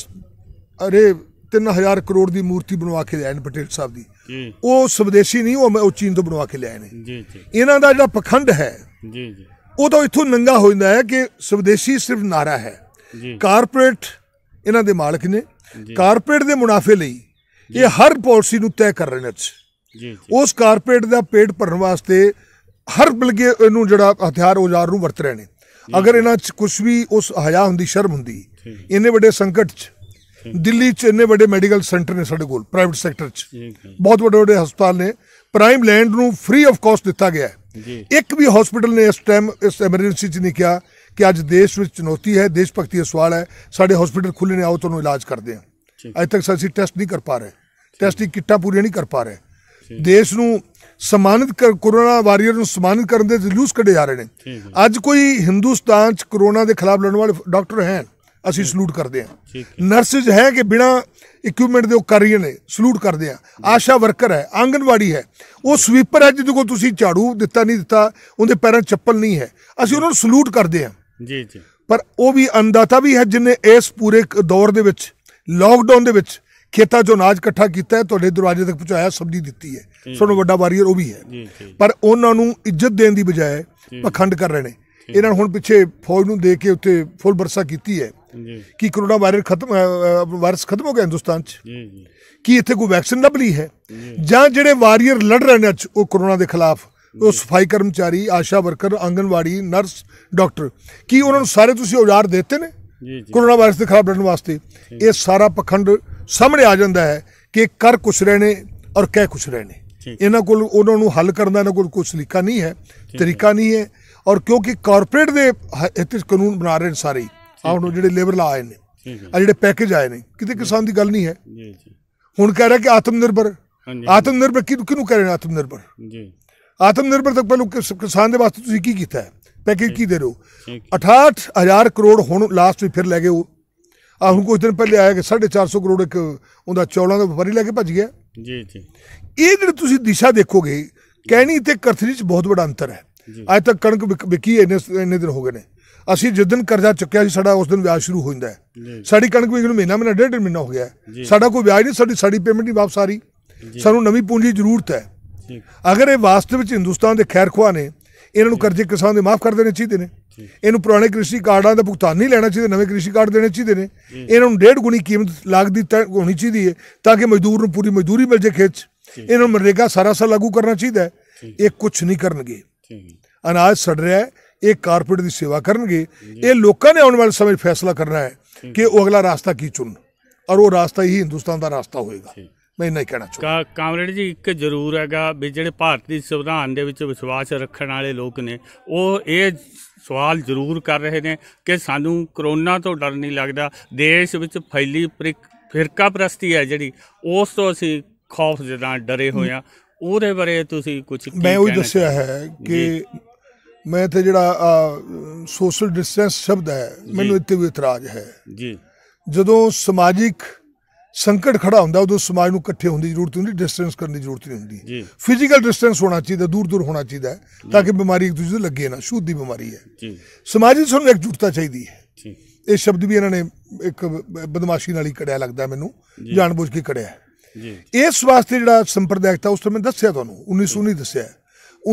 ਅਰੇ 3000 ਕਰੋੜ ਦੀ ਮੂਰਤੀ ਬਣਵਾ ਕੇ ਲਿਆਏ ਨੇ ਪਟੇਲ ਸਾਹਿਬ ਦੀ ਉਹ ਸਵਦੇਸ਼ੀ ਨਹੀਂ ਉਹ ਉਹ ਚੀਨ ਤੋਂ ਬਣਵਾ ਕੇ ਲਿਆਏ ਨੇ ਜੀ ਜੀ ਇਹਨਾਂ ਦਾ ਜਿਹੜਾ ਪਖੰਡ ਹੈ ਜੀ ਜੀ ਉਹ ਤਾਂ ਇੱਥੋਂ ਨੰਗਾ ਹੋ ਜਾਂਦਾ ਹੈ ਕਿ ਸਵਦੇਸ਼ੀ ਸਿਰਫ ਨਾਰਾ ਹੈ ਕਾਰਪੋਰੇਟ ਇਹਨਾਂ ਦੇ ਮਾਲਕ ਨੇ ਕਾਰਪੋਰੇਟ ਦੇ ਮੁਨਾਫੇ ਲਈ ਇਹ ਹਰ ਪਾਲਿਸੀ ਨੂੰ ਤੈਅ ਕਰ ਰਹੇ ਨੇ ਜੀ ਉਸ ਕਾਰਪੋਰੇਟ ਦਾ ਪੇਟ ਭਰਨ ਵਾਸਤੇ ਹਰ ਬਲਗੇ ਇਹਨੂੰ ਜਿਹੜਾ ਹਥਿਆਰ ਔਜ਼ਾਰ ਨੂੰ ਵਰਤ ਰਹੇ ਨੇ ਅਗਰ ਇਹਨਾਂ 'ਚ ਕੁਝ ਵੀ ਉਸ ਹਯਾ ਹੁੰਦੀ ਸ਼ਰਮ ਹੁੰਦੀ ਇੰਨੇ ਵੱਡੇ ਸੰਕਟ 'ਚ ਦਿੱਲੀ 'ਚ ਇੰਨੇ ਵੱਡੇ ਮੈਡੀਕਲ ਸੈਂਟਰ ਨੇ ਸਾਡੇ ਕੋਲ ਪ੍ਰਾਈਵੇਟ ਸੈਕਟਰ 'ਚ ਬਹੁਤ ਵੱਡੇ ਵੱਡੇ ਹਸਪਤਾਲ ਨੇ ਪ੍ਰਾਈਮ ਲੈਂਡ ਨੂੰ ਫ੍ਰੀ ਆਫ ਕਾਸਟ ਦਿੱਤਾ ਗਿਆ ਇੱਕ ਵੀ ਹਸਪੀਟਲ ਨੇ ਇਸ ਟਾਈਮ ਇਸ ਐਮਰਜੈਂਸੀ 'ਚ ਨਹੀਂ ਕਿਹਾ ਕਿ ਅੱਜ ਦੇਸ਼ ਵਿੱਚ ਚੁਣੌਤੀ ਹੈ ਦੇਸ਼ ਭਗਤੀ ਦਾ ਸਵਾਲ ਹੈ ਸਾਡੇ ਹਸਪੀਟਲ ਖੁੱਲੇ ਨੇ ਆਓ ਤੁਹਾਨੂੰ ਇਲਾਜ ਕਰਦੇ ਹਾਂ ਅਜੇ ਤੱਕ ਅਸੀਂ ਟੈਸਟ ਨਹੀਂ ਕਰ ਪਾ ਰਹੇ ਟੈਸਟਿੰਗ ਕਿੱਟਾਂ ਪੂਰੀਆਂ ਨਹੀਂ ਕਰ ਪਾ ਰਹੇ ਦੇਸ਼ ਨੂੰ ਸਨਮਾਨਿਤ ਕਰੋਨਾ ਵਾਰੀਅਰ ਨੂੰ ਸਨਮਾਨਿਤ ਕਰਨ ਦੇ ਜਲੂਸ ਕੱਢੇ ਜਾ ਰਹੇ ਨੇ ਅੱਜ ਕੋਈ ਹਿੰਦੁਸਤਾਨ ਚ ਕਰੋਨਾ ਦੇ ਖਿਲਾਫ ਲੜਨ ਵਾਲੇ ਡਾਕਟਰ ਹੈ ਅਸੀਂ ਸਲੂਟ ਕਰਦੇ ਹਾਂ ਨਰਸਿਸ ਹੈ ਕਿ ਬਿਨਾ ਇਕਵਿਪਮੈਂਟ ਦੇ ਉਹ ਕਰ ਰਹੀਆਂ ਨੇ ਸਲੂਟ ਕਰਦੇ ਆ ਆਸ਼ਾ ਵਰਕਰ ਹੈ ਆਂਗਨਵਾੜੀ ਹੈ ਉਹ ਸਵੀਪਰ ਹੈ ਜਿਹਦੇ ਕੋਲ ਤੁਸੀਂ ਝਾੜੂ ਦਿੱਤਾ ਨਹੀਂ ਦਿੱਤਾ ਉਹਦੇ ਪੈਰਾਂ ਚੱਪਲ ਨਹੀਂ ਹੈ ਅਸੀਂ ਉਹਨਾਂ ਨੂੰ ਸਲੂਟ ਕਰਦੇ ਆ ਜੀ ਜੀ ਪਰ ਉਹ ਵੀ ਅੰਦਾਤਾ ਵੀ ਹੈ ਜਿਨੇ ਇਸ ਪੂਰੇ ਦੌਰ ਦੇ ਵਿੱਚ ਲਾਕਡਾਊਨ ਦੇ ਵਿੱਚ ਖੇਤਾਂ ਚੋਂ ਅਨਾਜ ਇਕੱਠਾ ਕੀਤਾ ਤੁਹਾਡੇ ਦਰਵਾਜ਼ੇ ਤੱਕ ਪਹੁੰਚਾਇਆ ਸਬਜ਼ੀ ਦਿੱਤੀ ਹੈ ਸਾਨੂੰ ਵੱਡਾ ਵਾਰੀਅਰ ਉਹ ਵੀ ਹੈ ਪਰ ਉਹਨਾਂ ਨੂੰ ਇੱਜ਼ਤ ਦੇਣ ਦੀ ਬਜਾਏ ਪਖੰਡ ਕਰ ਰਹੇ ਨੇ ਇਹਨਾਂ ਹੁਣ ਪਿੱਛੇ ਫੌਜ ਨੂੰ ਦੇ ਕੇ ਉੱਤੇ ਫੁੱਲ ਵਰਸਾ ਕੀਤੀ ਹੈ ਕਿ ਕਰੋਨਾ ਵਾਇਰਸ ਖਤਮ ਵਾਇਰਸ ਖਤਮ ਹੋ ਗਿਆ ਹਿੰਦੁਸਤਾਨ 'ਚ ਕੀ ਇੱਥੇ ਕੋਈ ਵੈਕਸੀਨ ਲੱਭ ਲਈ ਹੈ ਜਾਂ ਜਿਹੜੇ ਵਾਰੀਅਰ ਲੜ ਰਹੇ ਨੇ ਉਹ ਕਰੋਨਾ ਦੇ ਖਿਲਾਫ ਉਹ ਸਫਾਈ ਕਰਮਚਾਰੀ ASHA worker anganwadi nurse doctor ਕੀ ਉਹਨਾਂ ਨੂੰ ਸਾਰੇ ਤੁਸੀਂ ਔਜ਼ਾਰ ਦਿੱਤੇ ਨੇ ਕਰੋਨਾ ਵਾਇਰਸ ਦੇ ਖਿਲਾਫ ਲੜਨ ਵਾਸਤੇ ਇਹ ਸਾਰਾ ਪਖੰਡ ਸਾਹਮਣੇ ਆ ਜਾਂਦਾ ਹੈ ਕਿ ਕਰ ਕੁਛ ਰਹੇ ਨੇ ਔਰ ਕਹਿ ਕੁਛ ਰਹੇ ਨੇ ਇਹਨਾਂ ਕੋਲ ਉਹਨਾਂ ਨੂੰ ਹੱਲ ਕਰਨ ਦਾ ਇਹਨਾਂ ਕੋਲ ਕੋਈ ਸਲੀਕਾ ਨਹੀਂ ਹੈ ਤਰੀਕਾ ਨਹੀਂ ਹੈ ਔਰ ਕਿਉਂਕਿ ਕਾਰਪੋਰੇਟ ਦੇ ਇਤਿਸ ਕਾਨੂੰਨ ਬਣਾ ਰਹੇ ਨੇ ਸਾਰੇ ਆਹ ਹੁਣ ਜਿਹੜੇ ਲੇਬਰ ਲਾ ਆਏ ਨੇ ਆ ਜਿਹੜੇ ਪੈਕੇਜ ਆਏ ਨੇ ਕਿਤੇ ਕਿਸਾਨ ਦੀ ਗੱਲ ਨਹੀਂ ਹੈ ਜੀ ਜੀ ਹੁਣ ਕਹਿ ਰਿਹਾ ਕਿ ਆਤਮ ਨਿਰਭਰ ਆਤਮ ਨਿਰਭਰ ਕਿਹਨੂੰ ਕਹਿ ਰਹੇ ਆਤਮ ਨਿਰਭਰ ਜੀ ਆਤਮ ਨਿਰਭਰ ਤੱਕ ਪਹਿਲੂ ਕਿਸਾਨ ਦੇ ਵਾਸਤੇ ਤੁਸੀਂ ਕੀ ਕੀਤਾ ਹੈ ਪੈਕੇਜ ਕੀ ਦੇ ਰਹੇ ਹੋ 68000 ਕਰੋੜ ਹੁਣ ਲਾਸਟ ਵੀ ਫਿਰ ਲੈ ਗਏ ਉਹ ਆਹੂ ਕੁਝ ਦਿਨ ਪਹਿਲੇ ਆਇਆ ਕਿ 450 ਕਰੋੜ ਇੱਕ ਉਹਦਾ ਚੌਲਾਂ ਦਾ ਵਪਾਰੀ ਲੈ ਕੇ ਭੱਜ ਗਿਆ ਜੀ ਜੀ ਇਹ ਜਿਹੜੇ ਤੁਸੀਂ ਦਿਸ਼ਾ ਦੇਖੋਗੇ ਕਹਿਣੀ ਤੇ ਕਰਤਰੀ 'ਚ ਬਹੁਤ ਵੱਡਾ ਅੰਤਰ ਹੈ ਅੱਜ ਤੱਕ ਕਣਕ ਵਿਕੀ ਇੰਨੇ ਇੰਨੇ ਦਿਨ ਹੋ ਗਏ ਨੇ ਅਸੀਂ ਜਿਸ ਦਿਨ ਕਰਜ਼ਾ ਚੁੱਕਿਆ ਸੀ ਸਾਡਾ ਉਸ ਦਿਨ ਵਿਆਜ ਸ਼ੁਰੂ ਹੋ ਜਾਂਦਾ ਹੈ ਸਾਡੀ ਕਣਕ ਵਿਕਣ ਨੂੰ ਮਹੀਨਾ ਮਹੀਨਾ ਡੇਢ ਮਹੀਨਾ ਹੋ ਗਿਆ ਸਾਡਾ ਕੋਈ ਵਿਆਜ ਨਹੀਂ ਸਾਡੀ ਸਾਡੀ ਪੇਮੈਂਟ ਨਹੀਂ ਵਾਪਸ ਆ ਰਹੀ ਸਾਨੂੰ ਨਵੀਂ ਪੂੰਜੀ ਜ਼ਰੂਰਤ ਹੈ ਅਗਰ ਇਹ ਵਾਸਤਵ ਵਿੱਚ ਹਿੰਦੁਸਤਾਨ ਦੇ ਖੈਰਖਵਾ ਨੇ ਇਹਨਾਂ ਨੂੰ ਕਰਜ਼ੇ ਕਿਸਾਨ ਦੇ ਮਾਫ ਕਰ ਦੇਣੇ ਚਾਹੀਦੇ ਨੇ ਇਹਨੂੰ ਪੁਰਾਣੇ ਕ੍ਰਿਸ਼ੀ ਕਾਰਡਾਂ ਦਾ ਭੁਗਤਾਨ ਨਹੀਂ ਲੈਣਾ ਚਾਹੀਦਾ ਨਵੇਂ ਕ੍ਰਿਸ਼ੀ ਕਾਰਡ ਦੇਣੇ ਚਾਹੀਦੇ ਨੇ ਇਹਨਾਂ ਨੂੰ ਡੇਢ ਗੁਣੀ ਕੀਮਤ ਲੱਗਦੀ ਹੋਣੀ ਚਾਹੀਦੀ ਹੈ ਤਾਂ ਕਿ ਮਜ਼ਦੂਰ ਨੂੰ ਪੂਰੀ ਮਜ਼ਦੂਰੀ ਮਿਲ ਜੇ ਖੇਤ ਇਹਨਾਂ ਨੂੰ ਮਰੇਗਾ ਸਾਰਾ ਸਾਲ ਲਾਗੂ ਕਰਨਾ ਚਾਹੀਦਾ ਹੈ ਇਹ ਕੁਝ ਨਹੀਂ ਕਰਨਗੇ ਅਨਾਜ ਸੜ ਰਿਹਾ ਹੈ ਇਹ ਕਾਰਪੋਰੇਟ ਦੀ ਸੇਵਾ ਕਰਨਗੇ ਇਹ ਲੋਕਾਂ ਨੇ ਆਉਣ ਵਾਲੇ ਸਮੇਂ ਫੈਸਲਾ ਕਰਨਾ ਹੈ ਕਿ ਉਹ ਅਗਲਾ ਰਾਸਤਾ ਕੀ ਚੁਣਨ ਔਰ ਉਹ ਰਾਸਤਾ ਹੀ ਹਿੰਦੁਸਤਾਨ ਦਾ ਰਾਸਤਾ ਹੋਏਗਾ ਮੈਂ ਨਹੀਂ ਕਹਿਣਾ ਚਾਹੁੰਦਾ ਕਾਮਰੇਡ ਜੀ ਇੱਕ ਜ਼ਰੂਰ ਹੈਗਾ ਵੀ ਜਿਹੜੇ ਭਾਰਤੀ ਸੰਵਿਧਾਨ ਦੇ ਵਿੱਚ ਵਿਸ਼ਵਾਸ ਰੱਖਣ ਵਾਲੇ ਲੋਕ ਨੇ ਉਹ ਇਹ ਸਵਾਲ ਜ਼ਰੂਰ ਕਰ ਰਹੇ ਨੇ ਕਿ ਸਾਨੂੰ ਕਰੋਨਾ ਤੋਂ ਡਰ ਨਹੀਂ ਲੱਗਦਾ ਦੇਸ਼ ਵਿੱਚ ਫੈਲੀ ਫਿਰਕਾ ਪ੍ਰਸਤੀ ਹੈ ਜਿਹੜੀ ਉਸ ਤੋਂ ਅਸੀਂ ਖੌਫ ਜਿਹਾ ਡਰੇ ਹੋਇਆ ਉਹਦੇ ਬਾਰੇ ਤੁਸੀਂ ਕੁਝ ਕੀ ਮੈਂ ਉਹ ਦੱਸਿਆ ਹੈ ਕਿ ਮੈਂ ਤੇ ਜਿਹੜਾ ਸੋਸ਼ਲ ਡਿਸਟੈਂਸ ਸ਼ਬਦ ਹੈ ਮੈਨੂੰ ਇੱਥੇ ਵੀ ਇਤਰਾਜ਼ ਹੈ ਜੀ ਜਦੋਂ ਸਮਾਜਿਕ ਸੰਕਟ ਖੜਾ ਹੁੰਦਾ ਉਦੋਂ ਸਮਾਜ ਨੂੰ ਇਕੱਠੇ ਹੋਣ ਦੀ ਜ਼ਰੂਰਤ ਹੁੰਦੀ ਡਿਸਟੈਂਸ ਕਰਨ ਦੀ ਜ਼ਰੂਰਤ ਨਹੀਂ ਹੁੰਦੀ ਫਿਜ਼ੀਕਲ ਡਿਸਟੈਂਸ ਹੋਣਾ ਚਾਹੀਦਾ ਦੂਰ ਦੂਰ ਹੋਣਾ ਚਾਹੀਦਾ ਤਾਂ ਕਿ ਬਿਮਾਰੀ ਇੱਕ ਦੂਜੇ ਨੂੰ ਲੱਗੇ ਨਾ ਸ਼ੁੱਧ ਦੀ ਬਿਮਾਰੀ ਹੈ ਜੀ ਸਮਾਜਿਕ ਸਾਨੂੰ ਇੱਕ ਜੁੜਤਾ ਚਾਹੀਦੀ ਹੈ ਇਹ ਸ਼ਬਦ ਵੀ ਇਹਨਾਂ ਨੇ ਇੱਕ ਬਦਮਾਸ਼ੀ ਨਾਲ ਹੀ ਕੜਿਆ ਲੱਗਦਾ ਮੈਨੂੰ ਜਾਣਬੁੱਝ ਕੇ ਕੜਿਆ ਜੀ ਇਸ ਵਾਸਤੇ ਜਿਹੜਾ ਸੰਪਰਦਾਇਕਤਾ ਉਸ ਤੋਂ ਮੈਂ ਦੱਸਿਆ ਤੁਹਾਨੂੰ 1919 ਦੱਸਿਆ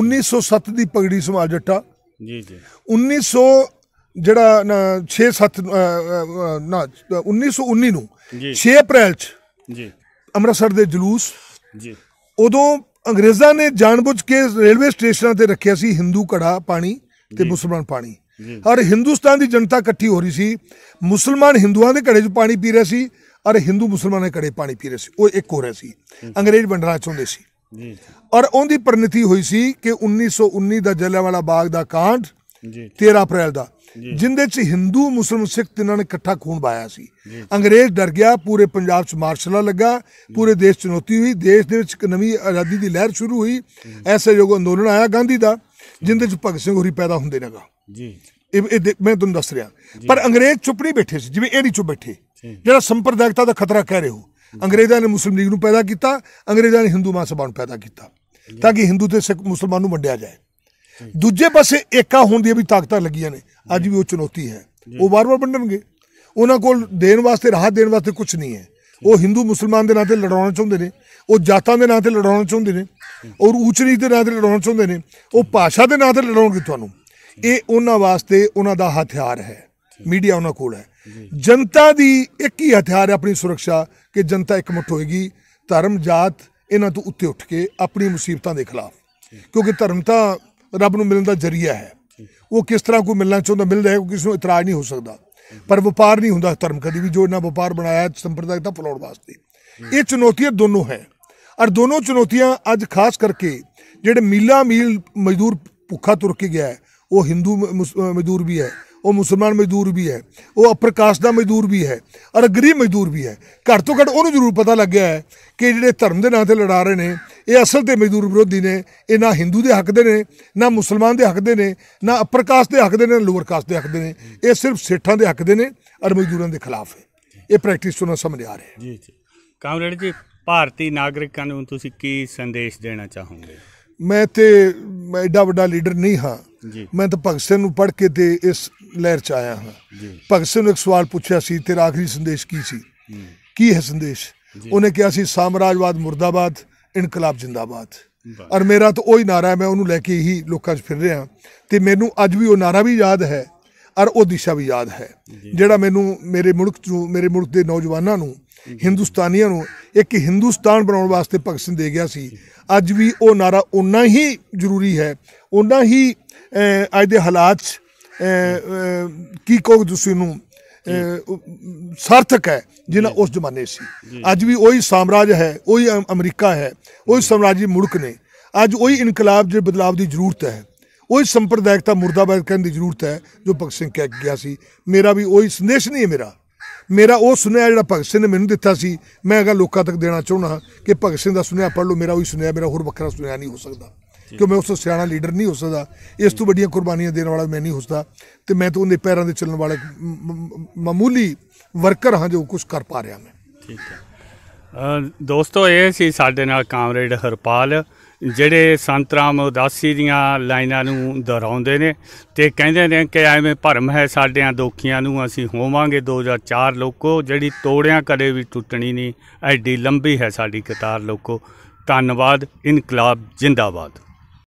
1907 ਦੀ ਪਗੜੀ ਸਮਾਜ ਜੱਟਾ ਜੀ ਜੀ 1900 ਜਿਹੜਾ 6 7 ਨਾ 1919 ਨੂੰ 6 ਅਪ੍ਰੈਲ ਚ ਜੀ ਅੰਮ੍ਰਿਤਸਰ ਦੇ ਜਲੂਸ ਜੀ ਉਦੋਂ ਅੰਗਰੇਜ਼ਾਂ ਨੇ ਜਾਣਬੁੱਝ ਕੇ ਰੇਲਵੇ ਸਟੇਸ਼ਨਾਂ ਤੇ ਰੱਖਿਆ ਸੀ ਹਿੰਦੂ ਕੜਾ ਪਾਣੀ ਤੇ ਮੁਸਲਮਾਨ ਪਾਣੀ ਔਰ ਹਿੰਦੁਸਤਾਨ ਦੀ ਜਨਤਾ ਇਕੱਠੀ ਹੋ ਰਹੀ ਸੀ ਮੁਸਲਮਾਨ ਹਿੰਦੂਆਂ ਦੇ ਘੜੇ 'ਚ ਪਾਣੀ ਪੀ ਰਹੇ ਸੀ ਔਰ ਹਿੰਦੂ ਮੁਸਲਮਾਨਾਂ ਦੇ ਘੜੇ ਪਾਣੀ ਪੀ ਰਹੇ ਸੀ ਉਹ ਇੱਕ ਹੋ ਰਿਹਾ ਸੀ ਅੰਗਰੇਜ਼ ਵੰਡਣਾ ਚਾਹੁੰਦੇ ਸੀ ਔਰ ਉਹਦੀ ਪਰਨਤੀ ਹੋਈ ਸੀ ਕਿ 1919 ਦਾ ਜਲਿਆਂਵਾਲਾ ਬਾਗ ਦਾ ਕਾਂਡ ਜੀ 13 ਅਪ੍ਰੈਲ ਦਾ ਜਿੰਦੇ ਚ ਹਿੰਦੂ ਮੁਸਲਮ ਸਿੱਖ ਤਿੰਨਾਂ ਨੇ ਇਕੱਠਾ ਖੂਨ ਵਾਇਆ ਸੀ ਅੰਗਰੇਜ਼ ਡਰ ਗਿਆ ਪੂਰੇ ਪੰਜਾਬ 'ਚ ਮਾਰਸ਼ਲਾ ਲੱਗਾ ਪੂਰੇ ਦੇਸ਼ ਚੁਣੌਤੀ ਹੋਈ ਦੇਸ਼ ਦੇ ਵਿੱਚ ਇੱਕ ਨਵੀਂ ਆਜ਼ਾਦੀ ਦੀ ਲਹਿਰ ਸ਼ੁਰੂ ਹੋਈ ਐਸੇ ਜੋਗ ਅੰਦੋਲਨ ਆਇਆ ਗਾਂਧੀ ਦਾ ਜਿੰਦੇ ਚ ਭਗਤ ਸਿੰਘ ਹੋਰੀ ਪੈਦਾ ਹੁੰਦੇ ਨੇਗਾ ਜੀ ਇਹ ਮੈਂ ਤੁਹਾਨੂੰ ਦੱਸ ਰਿਹਾ ਪਰ ਅੰਗਰੇਜ਼ ਚੁੱਪ ਨਹੀਂ ਬੈਠੇ ਸੀ ਜਿਵੇਂ ਇਹ ਨਹੀਂ ਚੁੱਪ ਬੈਠੇ ਜਿਹੜਾ ਸੰਪਰਦਾਇਕਤਾ ਦਾ ਖਤਰਾ ਕਹਿ ਰਹੇ ਹੋ ਅੰਗਰੇਜ਼ਾਂ ਨੇ ਮੁਸਲਮਾਨ ਲੀਗ ਨੂੰ ਪੈਦਾ ਕੀਤਾ ਅੰਗਰੇਜ਼ਾਂ ਨੇ ਹਿੰਦੂ ਮਹਾਸਭਾ ਨੂੰ ਪੈਦਾ ਕੀਤਾ ਤਾਂ ਕਿ ਹਿੰਦੂ ਤੇ ਸਿੱਖ ਮੁਸਲਮਾਨ ਨੂੰ ਵੰਡਿਆ ਜਾਏ ਦੂਜੇ ਪਾਸੇ ਏਕਾ ਹੋਣ ਦੀ ਵੀ ਤਾਕਤਾਂ ਲੱਗੀਆਂ ਨੇ ਅੱਜ ਵੀ ਉਹ ਚੁਣੌਤੀ ਹੈ ਉਹ ਵਾਰ-ਵਾਰ ਵੰਡਣਗੇ ਉਹਨਾਂ ਕੋਲ ਦੇਣ ਵਾਸਤੇ ਰਾਹਤ ਦੇਣ ਵਾਸਤੇ ਕੁਝ ਨਹੀਂ ਹੈ ਉਹ ਹਿੰਦੂ ਮੁਸਲਮਾਨ ਦੇ ਨਾਂ ਤੇ ਲੜਾਉਣਾ ਚਾਹੁੰਦੇ ਨੇ ਉਹ ਜਾਤਾਂ ਦੇ ਨਾਂ ਤੇ ਲੜਾਉਣਾ ਚਾਹੁੰਦੇ ਨੇ ਔਰ ਉਚਨੀ ਦੇ ਨਾਂ ਤੇ ਲੜਾਉਣਾ ਚਾਹੁੰਦੇ ਨੇ ਉਹ ਭਾਸ਼ਾ ਦੇ ਨਾਂ ਤੇ ਲੜਾਉਣਗੇ ਤੁਹਾਨੂੰ ਇਹ ਉਹਨਾਂ ਵਾਸਤੇ ਉਹਨਾਂ ਦਾ ਹਥਿਆਰ ਹੈ ਮੀਡੀਆ ਉਹਨਾਂ ਕੋਲ ਹੈ ਜਨਤਾ ਦੀ ਇੱਕ ਹੀ ਹਥਿਆਰ ਹੈ ਆਪਣੀ ਸੁਰੱਖਿਆ ਕਿ ਜਨਤਾ ਇਕਮੁੱਠ ਹੋਏਗੀ ਧਰਮ ਜਾਤ ਇਹਨਾਂ ਤੋਂ ਉੱਤੇ ਉੱਠ ਕੇ ਆਪਣੀ ਮੁਸੀਬਤਾਂ ਦੇ ਖਿਲਾਫ ਕਿਉਂਕਿ ਧਰਮ ਤਾਂ ਰੱਬ ਨੂੰ ਮਿਲਣ ਦਾ ਜ਼ਰੀਆ ਹੈ ਉਹ ਕਿਸ ਤਰ੍ਹਾਂ ਕੋਈ ਮਿਲਣਾ ਚਾਹੁੰਦਾ ਮਿਲ ਰਿਹਾ ਕਿਸ ਨੂੰ ਇਤਰਾਜ਼ ਨਹੀਂ ਹੋ ਸਕਦਾ ਪਰ ਵਪਾਰ ਨਹੀਂ ਹੁੰਦਾ ਧਰਮ ਕਦੀ ਵੀ ਜੋ ਇਹਨਾਂ ਵਪਾਰ ਬਣਾਇਆ ਦਾ ਫਲੋੜ ਵਾਸਤੇ ਇਹ ਚੁਣੌਤੀਆਂ ਦੋਨੋਂ ਹੈ ਔਰ ਦੋਨੋਂ ਚੁਣੌਤੀਆਂ ਅੱਜ ਖਾਸ ਕਰਕੇ ਜਿਹੜੇ ਮੀਲਾ ਮੀਲ ਮਜ਼ਦੂਰ ਭੁੱਖਾ ਤੁਰ ਕੇ ਗਿਆ ਹੈ ਉਹ ਹਿੰਦੂ ਮਜ਼ਦੂਰ ਵੀ ਹੈ ਉਹ ਮੁਸਲਮਾਨ ਮਜ਼ਦੂਰ ਵੀ ਹੈ ਉਹ ਅਪਰ ਕਾਸਟ ਦਾ ਮਜ਼ਦੂਰ ਵੀ ਹੈ ਔਰ ਗਰੀਬ ਮਜ਼ਦੂਰ ਵੀ ਹੈ ਘੱਟ ਤੋਂ ਘੱਟ ਉਹਨੂੰ ਜ਼ਰੂਰ ਪਤਾ ਲੱਗਿਆ ਹੈ ਕਿ ਜਿਹੜੇ ਧਰਮ ਦੇ ਨਾਂ ਤੇ ਲੜਾ ਰਹੇ ਨੇ ਇਹ ਅਸਲ ਤੇ ਮਜ਼ਦੂਰ ਵਿਰੋਧੀ ਨੇ ਇਹ ਨਾ ਹਿੰਦੂ ਦੇ ਹੱਕ ਦੇ ਨੇ ਨਾ ਮੁਸਲਮਾਨ ਦੇ ਹੱਕ ਦੇ ਨੇ ਨਾ ਅਪਰ ਕਾਸਟ ਦੇ ਹੱਕ ਦੇ ਨੇ ਨਾ ਲੋਅਰ ਕਾਸਟ ਦੇ ਹੱਕ ਦੇ ਨੇ ਇਹ ਸਿਰਫ ਸੇਠਾਂ ਦੇ ਹੱਕ ਦੇ ਨੇ ਔਰ ਮਜ਼ਦੂਰਾਂ ਦੇ ਖਿਲਾਫ ਹੈ ਇਹ ਪ੍ਰੈਕਟਿਸ ਤੋਂ ਸਮਝ ਆ ਰਿਹਾ ਹੈ ਜੀ ਜੀ ਕਾਮਰੇਡ ਜੀ ਭਾਰਤੀ ਨਾਗਰਿਕਾਂ ਨੂੰ ਤੁਸੀਂ ਕੀ ਸੰਦੇਸ਼ ਦੇਣਾ ਚਾਹੋਗੇ ਮੈਂ ਤੇ ਮੈਂ ਐਡਾ ਵੱਡਾ ਲੀਡਰ ਨਹੀਂ ਹਾਂ ਮੈਂ ਤਾਂ ਭਗਤ ਸਿੰਘ ਨੂੰ ਪੜ੍ਹ ਕੇ ਤੇ ਇਸ ਲਹਿਰ ਚ ਆਇਆ ਹਾਂ ਭਗਤ ਸਿੰਘ ਨੂੰ ਇੱਕ ਸਵਾਲ ਪੁੱਛਿਆ ਸੀ ਤੇਰਾ ਆਖਰੀ ਸੰਦੇਸ਼ ਕੀ ਸੀ ਕੀ ਹੈ ਸੰਦੇਸ਼ ਉਹਨੇ ਕਿਹਾ ਸੀ ਸਾਮਰਾਜਵਾਦ ਮਰਦਾਬਾਦ ਇਨਕਲਾਬ ਜਿੰਦਾਬਾਦ ਔਰ ਮੇਰਾ ਤਾਂ ਉਹੀ ਨਾਰਾ ਹੈ ਮੈਂ ਉਹਨੂੰ ਲੈ ਕੇ ਹੀ ਲੋਕਾਂ 'ਚ ਫਿਰ ਰਿਹਾ ਤੇ ਮੈਨੂੰ ਅੱਜ ਵੀ ਉਹ ਨਾਰਾ ਵੀ ਯਾਦ ਹੈ ਔਰ ਉਹ ਦਿਸ਼ਾ ਵੀ ਯਾਦ ਹੈ ਜਿਹੜਾ ਮੈਨੂੰ ਮੇਰੇ ਮੁਲਕ ਨੂੰ ਮੇਰੇ ਮੁਲਕ ਦੇ ਨੌਜਵਾਨਾਂ ਨੂੰ ਹਿੰਦੁਸਤਾਨੀਆਂ ਨੂੰ ਇੱਕ ਹਿੰਦੁਸਤਾਨ ਬਣਾਉਣ ਵਾਸਤੇ ਭਗਤ ਸਿੰਘ ਦੇ ਗਿਆ ਸੀ ਅੱਜ ਵੀ ਉਹ ਨਾਰਾ ਉਨਾ ਹੀ ਜ਼ਰੂਰੀ ਹੈ ਉਨਾ ਹੀ ਅੱਜ ਦੇ ਹਾਲਾਤ 'ਚ ਕੀ ਕੋ ਤੁਸੀਂ ਨੂੰ ਸਾਰਥਕ ਹੈ ਜਿਹਨਾਂ ਉਸ ਜ਼ਮਾਨੇ ਸੀ ਅੱਜ ਵੀ ਉਹੀ ਸਾਮਰਾਜ ਹੈ ਉਹੀ ਅਮਰੀਕਾ ਹੈ ਉਹੀ ਸਾਮਰਾਜੀ ਮੁਲਕ ਨੇ ਅੱਜ ਉਹੀ ਇਨਕਲਾਬ ਦੇ ਬਦਲਾਵ ਦੀ ਜ਼ਰੂਰਤ ਹੈ ਉਹੀ ਸੰਪਰਦਾਇਕਤਾ ਮੁਰਦਾਬਾਦ ਕਰਨ ਦੀ ਜ਼ਰੂਰਤ ਹੈ ਜੋ ਭਗਤ ਸਿੰਘ ਕਹਿ ਗਿਆ ਸੀ ਮੇਰਾ ਵੀ ਉਹੀ ਸੰਦੇਸ਼ ਨਹੀਂ ਹੈ ਮੇਰਾ ਮੇਰਾ ਉਹ ਸੁਨੇਹਾ ਜਿਹੜਾ ਭਗਤ ਸਿੰਘ ਨੇ ਮੈਨੂੰ ਦਿੱਤਾ ਸੀ ਮੈਂ ਅਗਾ ਲੋਕਾਂ ਤੱਕ ਦੇਣਾ ਚਾਹੁੰਦਾ ਕਿ ਭਗਤ ਸਿੰਘ ਦਾ ਸੁਨੇਹਾ ਪੜ ਲਓ ਮੇਰਾ ਉਹੀ ਸੁਨੇਹਾ ਮੇਰਾ ਹੋਰ ਵੱਖਰਾ ਸੁਨੇਹਾ ਨਹੀਂ ਹੋ ਸਕਦਾ ਕਿਉਂ ਮੈਂ ਉਸ ਤੋਂ ਸਿਆਣਾ ਲੀਡਰ ਨਹੀਂ ਹੋ ਸਕਦਾ ਇਸ ਤੋਂ ਵੱਡੀਆਂ ਕੁਰਬਾਨੀਆਂ ਦੇਣ ਵਾਲਾ ਮੈਂ ਨਹੀਂ ਹੋ ਸਕਦਾ ਤੇ ਮੈਂ ਤਾਂ ਉਹਦੇ ਪੈਰਾਂ ਦੇ ਚੱਲਣ ਵਾਲਾ ਮਾਮੂਲੀ ਵਰਕਰ ਹਾਂ ਜੋ ਕੁਝ ਕਰ ਪਾ ਰਿਹਾ ਮੈਂ ਠੀਕ ਹੈ ਦੋਸਤੋ ਇਹ ਸੀ ਸਾਡੇ ਨਾਲ ਕਾਮਰੇਡ ਹਰਪਾਲ ਜਿਹੜੇ ਸੰਤ ਰਾਮ ਉਦਾਸੀ ਦੀਆਂ ਲਾਈਨਾਂ ਨੂੰ ਦੁਹਰਾਉਂਦੇ ਨੇ ਤੇ ਕਹਿੰਦੇ ਨੇ ਕਿ ਐਵੇਂ ਭਰਮ ਹੈ ਸਾਡਿਆਂ ਦੋਖੀਆਂ ਨੂੰ ਅਸੀਂ ਹੋਵਾਂਗੇ 2004 ਲੋਕੋ ਜਿਹੜੀ ਤੋੜਿਆਂ ਕਦੇ ਵੀ ਟੁੱਟਣੀ ਨਹੀਂ ਐਡੀ ਲੰਬੀ ਹੈ ਸਾਡੀ ਕਤਾਰ ਲੋਕੋ ਧੰਨਵਾਦ ਇਨਕਲਾਬ ਜਿੰਦਾਬਾਦ